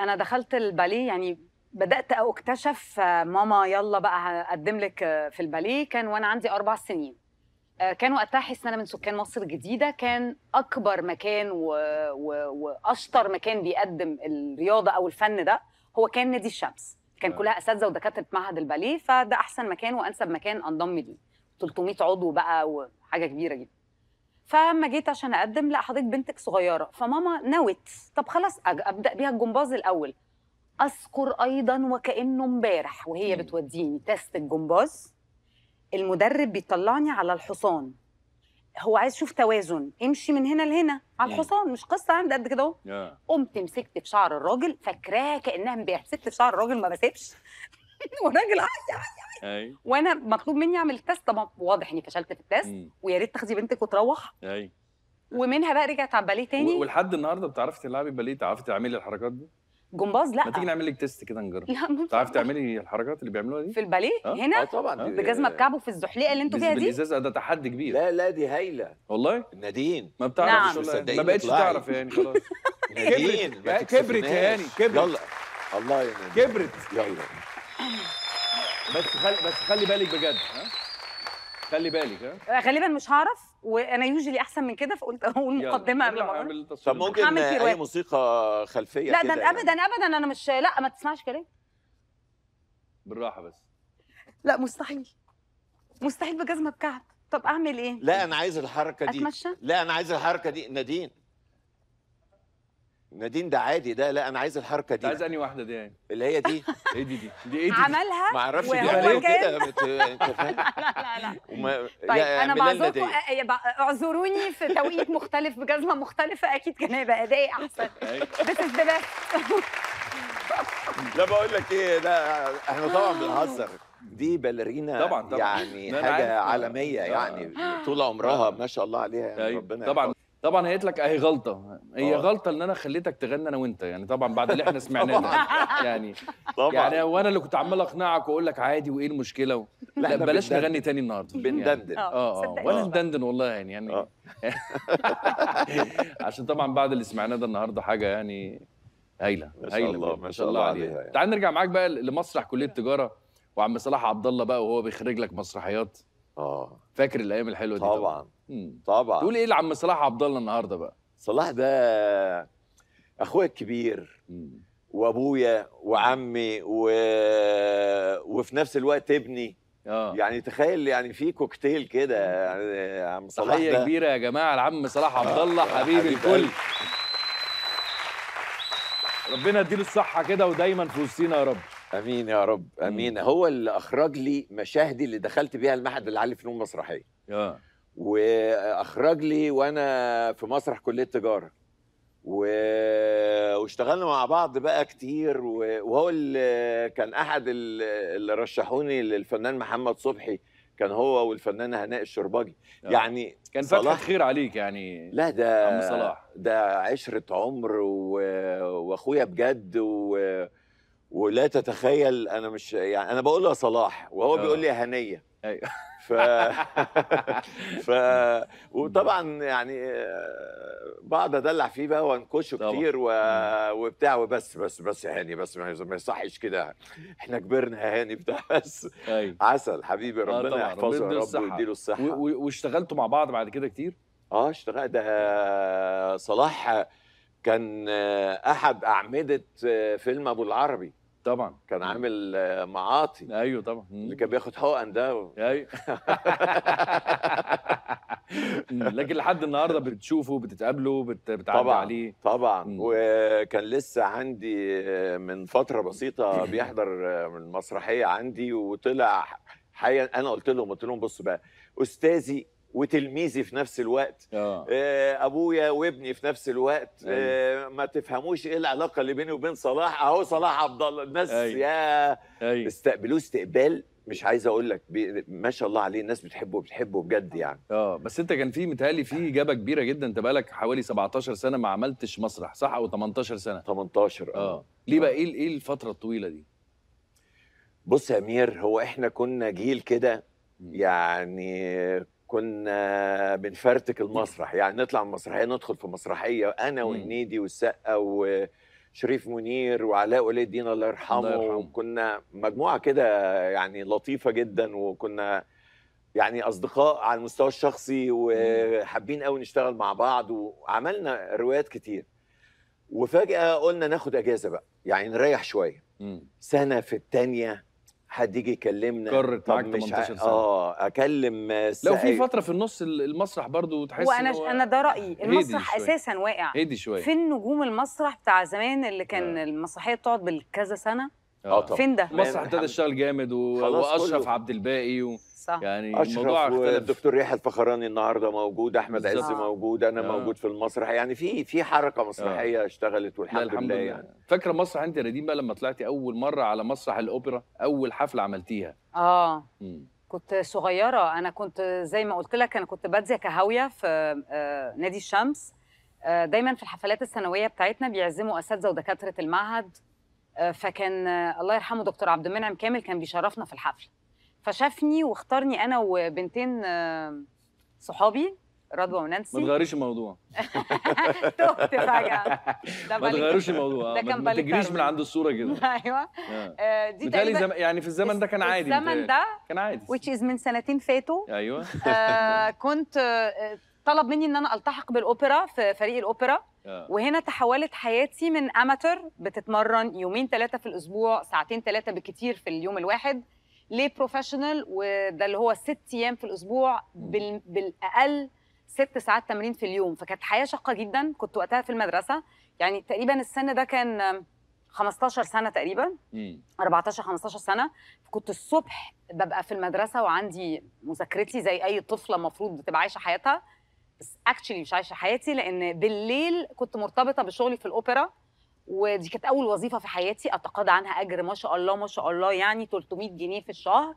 انا دخلت الباليه يعني بدات اكتشف آه، ماما يلا بقى هقدم لك آه، في الباليه كان وانا عندي اربع سنين آه، كان وقتها ان انا من سكان مصر الجديده كان اكبر مكان و... و... واشطر مكان بيقدم الرياضه او الفن ده هو كان نادي الشمس كان كلها اساتذه ودكاتره معهد الباليه فده احسن مكان وانسب مكان انضم ليه 300 عضو بقى وحاجه كبيره جدا فلما جيت عشان اقدم لا حضرتك بنتك صغيره فماما نوت طب خلاص ابدا بيها الجمباز الاول اذكر ايضا وكانه امبارح وهي بتوديني تست الجمباز المدرب بيطلعني على الحصان هو عايز يشوف توازن امشي من هنا لهنا على الحصان مش قصه عندي قد كده اهو قمت مسكت في شعر الراجل فاكراها كانها امبارح مسكت في شعر الراجل ما بسيبش وراجل عادي وانا مطلوب مني اعمل تيست طب واضح اني فشلت في التيست ويا ريت تاخدي بنتك وتروح اي ومنها بقى رجعت على الباليه تاني ولحد النهارده بتعرفي تلعبي باليه تعرفي تعملي الحركات دي جمباز لا ما تيجي نعمل لك تيست كده نجرب لا تعرفي تعملي الحركات اللي بيعملوها دي في الباليه أه؟ هنا اه طبعا بجزمه آه. بكعبه في الزحليقه اللي انتوا فيها دي بالازازه ده تحدي كبير لا لا دي هايله والله نادين ما بتعرفش نعم. ما بقتش تعرف يعني خلاص نادين كبرت يعني كبرت يلا الله يا نادين كبرت يلا بس خلي بس خلي بالك بجد ها خلي بالك ها آه، غالبا مش هعرف وانا يوجلي احسن من كده فقلت اقول مقدمه قبل ما طب ممكن اي موسيقى خلفيه لا ده يعني. ابدا ابدا انا مش لا ما تسمعش كلام بالراحه بس لا مستحيل مستحيل بجزمه بكعب طب اعمل ايه لا انا عايز الحركه دي اتمشى لا انا عايز الحركه دي نادين نادين ده عادي ده لا انا عايز الحركه دي عايز انهي واحده دي يعني اللي هي دي ايه دي دي دي ايه دي عملها ما اعرفش دي عملها كده يعني انت فاهم لا لا لا وما... طيب انا بعذركم اعذروني في توقيت مختلف بجزمه مختلفه اكيد كان هيبقى ادائي احسن بس أيوة. بس لا بقول لك ايه ده احنا طبعا بنهزر دي باليرينا طبعا طبعا يعني حاجه عالميه يعني آه. طول عمرها ما شاء الله عليها يعني طيب، ربنا طبعا طبعا قالت لك اهي غلطه هي أوه. غلطه ان انا خليتك تغني انا وانت يعني طبعا بعد اللي احنا سمعناه ده يعني طبعا يعني وانا اللي كنت عمال اقنعك واقول لك عادي وايه المشكله و... لا, لا بلاش نغني تاني النهارده يعني بندندن اه اه, اه، ولا ندندن والله يعني يعني آه. عشان طبعا بعد اللي سمعناه ده النهارده حاجه يعني هايله هايله الله ما شاء الله عليها يعني. تعال يعني. نرجع معاك بقى لمسرح كليه التجاره وعم صلاح عبد الله بقى وهو بيخرج لك مسرحيات اه فاكر الايام الحلوه دي طبعا طبعا, تقول ايه لعم صلاح عبد الله النهارده بقى صلاح ده اخويا الكبير مم. وابويا وعمي و... وفي نفس الوقت ابني آه. يعني تخيل يعني في كوكتيل كده يعني عم صلاح تحيه كبيره يا جماعه العم صلاح آه. عبد الله حبيب الكل ربنا يديله الصحه كده ودايما في وسطينا يا رب امين يا رب امين مم. هو اللي اخرج لي مشاهدي اللي دخلت بيها المعهد العالي فنون مسرحيه اه واخرج لي وانا في مسرح كليه تجاره و... واشتغلنا مع بعض بقى كتير و... وهو اللي كان احد اللي رشحوني للفنان محمد صبحي كان هو والفنانه هناء الشرباجي يعني كان فتحه خير عليك يعني لا ده عم صلاح ده عشره عمر و... واخويا بجد و... ولا تتخيل انا مش يعني انا بقول له صلاح وهو بيقول آه. لي هنيه ايوه ف ف وطبعا يعني آه، بقعد ادلع فيه بقى وانكشه كتير و... وبتاع وبس بس بس يا هاني بس ما يصحش كده احنا كبرنا يا هاني بتاع بس أيوة. عسل حبيبي آه، ربنا يحفظه يا رب ويديله الصحه و... واشتغلتوا مع بعض بعد كده كتير؟ اه اشتغل ده صلاح كان احد اعمده فيلم ابو العربي طبعا كان عامل آه، معاطي ايوه طبعا اللي كان بياخد حقن ده ايوه لكن لحد النهارده بتشوفه بتتقابله بت... بتعدي طبعًا عليه طبعا مم. وكان لسه عندي آه، من فتره بسيطه بيحضر آه، المسرحيه عندي وطلع حقيقه انا قلت لهم قلت لهم بصوا بقى استاذي وتلميذي في نفس الوقت آه. آه. ابويا وابني في نفس الوقت أيوة. آه ما تفهموش ايه العلاقه اللي بيني وبين صلاح اهو صلاح عبد الله الناس أيوة. يا أيوة. استقبلوه استقبال مش عايز اقول لك بي... ما شاء الله عليه الناس بتحبه بتحبه بجد يعني اه بس انت كان في متهيألي في اجابه كبيره جدا انت بقالك حوالي 17 سنه ما عملتش مسرح صح او 18 سنه 18 اه, آه. ليه بقى آه. ايه ايه الفتره الطويله دي بص يا امير هو احنا كنا جيل كده يعني كنا بنفرتك المسرح يعني نطلع من مسرحيه ندخل في مسرحيه انا والنيدي والسقا وشريف منير وعلاء ولي الدين الله يرحمه وكنا مجموعه كده يعني لطيفه جدا وكنا يعني اصدقاء على المستوى الشخصي وحابين قوي نشتغل مع بعض وعملنا روايات كتير وفجاه قلنا ناخد اجازه بقى يعني نريح شويه سنه في الثانيه حد يجي يكلمنا قرت معاك 18 سنه اه اكلم لو في فتره في النص المسرح برضو تحس وانا هو... انا ده رايي المسرح اساسا واقع هدي شويه في النجوم المسرح بتاع زمان اللي كان آه. المسرحيه بتقعد بالكذا سنه اه, آه، طبعا فين ده؟ مصر ابتدى يشتغل جامد و... واشرف عبد الباقي و... صح. يعني أشرف الموضوع اختلف الدكتور يحيى الفخراني النهارده موجود احمد عز موجود انا آه. موجود في المسرح يعني في في حركه مسرحيه آه. اشتغلت والحمد الحمد لله, لله يعني فاكره مسرح انت رديم بقى لما طلعتي اول مره على مسرح الاوبرا اول حفله عملتيها اه م. كنت صغيره انا كنت زي ما قلت لك انا كنت باديه كهاويه في آه، نادي الشمس آه، دايما في الحفلات السنويه بتاعتنا بيعزموا اساتذه ودكاتره المعهد فكان الله يرحمه دكتور عبد المنعم كامل كان بيشرفنا في الحفل فشافني واختارني انا وبنتين آه، صحابي رضوى ونانسي ما تغيريش الموضوع تهت فجاه ما تغيروش الموضوع ده كان ما تجريش من عند الصوره كده ايوه آه, آه، دي تقريبا زم... يعني في الزمن ده كان عادي الزمن ده كان عادي which is من سنتين فاتوا ايوه آه كنت آه، طلب مني ان انا التحق بالاوبرا في فريق الاوبرا آه. وهنا تحولت حياتي من اماتور بتتمرن يومين ثلاثه في الاسبوع ساعتين ثلاثه بالكتير في اليوم الواحد لبروفيشنال وده اللي هو ست ايام في الاسبوع بال... بالاقل ست ساعات تمرين في اليوم فكانت حياه شاقه جدا كنت وقتها في المدرسه يعني تقريبا السن ده كان 15 سنه تقريبا م. 14 15 سنه كنت الصبح ببقى في المدرسه وعندي مذاكرتي زي اي طفله المفروض بتبقى عايشه حياتها اكشلي مش عايشه حياتي لان بالليل كنت مرتبطه بشغلي في الاوبرا ودي كانت اول وظيفه في حياتي اتقاضى عنها اجر ما شاء الله ما شاء الله يعني 300 جنيه في الشهر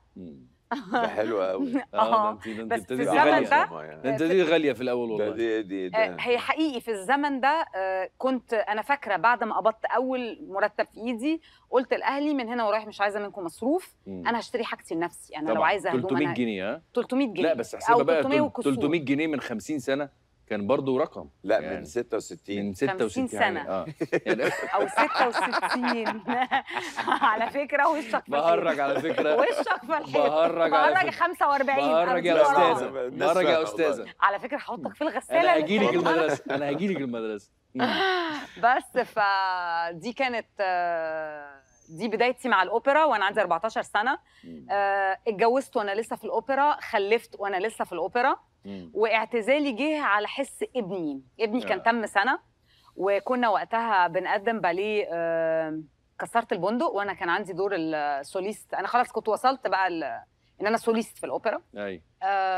ده حلو قوي اه, آه. بس في الزمن ده يعني. انت دي غاليه في الاول والله دي دي آه، هي حقيقي في الزمن ده آه، كنت انا فاكره بعد ما قبضت اول مرتب في ايدي قلت لاهلي من هنا ورايح مش عايزه منكم مصروف انا هشتري حاجتي لنفسي انا لو عايزه هدوم 300 جنيه ها 300 جنيه لا بس حسابها بقى 300 وكسور. 300 جنيه من 50 سنه كان برضه رقم لا يعني من 66 من 66 سنه يعني اه يعني او 66 على فكره وشك في بهرج على فكره وشك في الحيط بهرج على فكرة 45 بهرج يا استاذه بهرج يا استاذه على فكره هحطك في الغساله انا هجي لك المدرسه انا هجي لك المدرسه بس فدي كانت آه، دي بدايتي مع الاوبرا وانا عندي 14 سنه آه اتجوزت وانا لسه في الاوبرا خلفت وانا لسه في الاوبرا واعتزالي جه على حس ابني ابني كان آه. تم سنه وكنا وقتها بنقدم باليه آه كسرت البندق وانا كان عندي دور السوليست انا خلاص كنت وصلت بقى ان انا سوليست في الاوبرا ايوه آه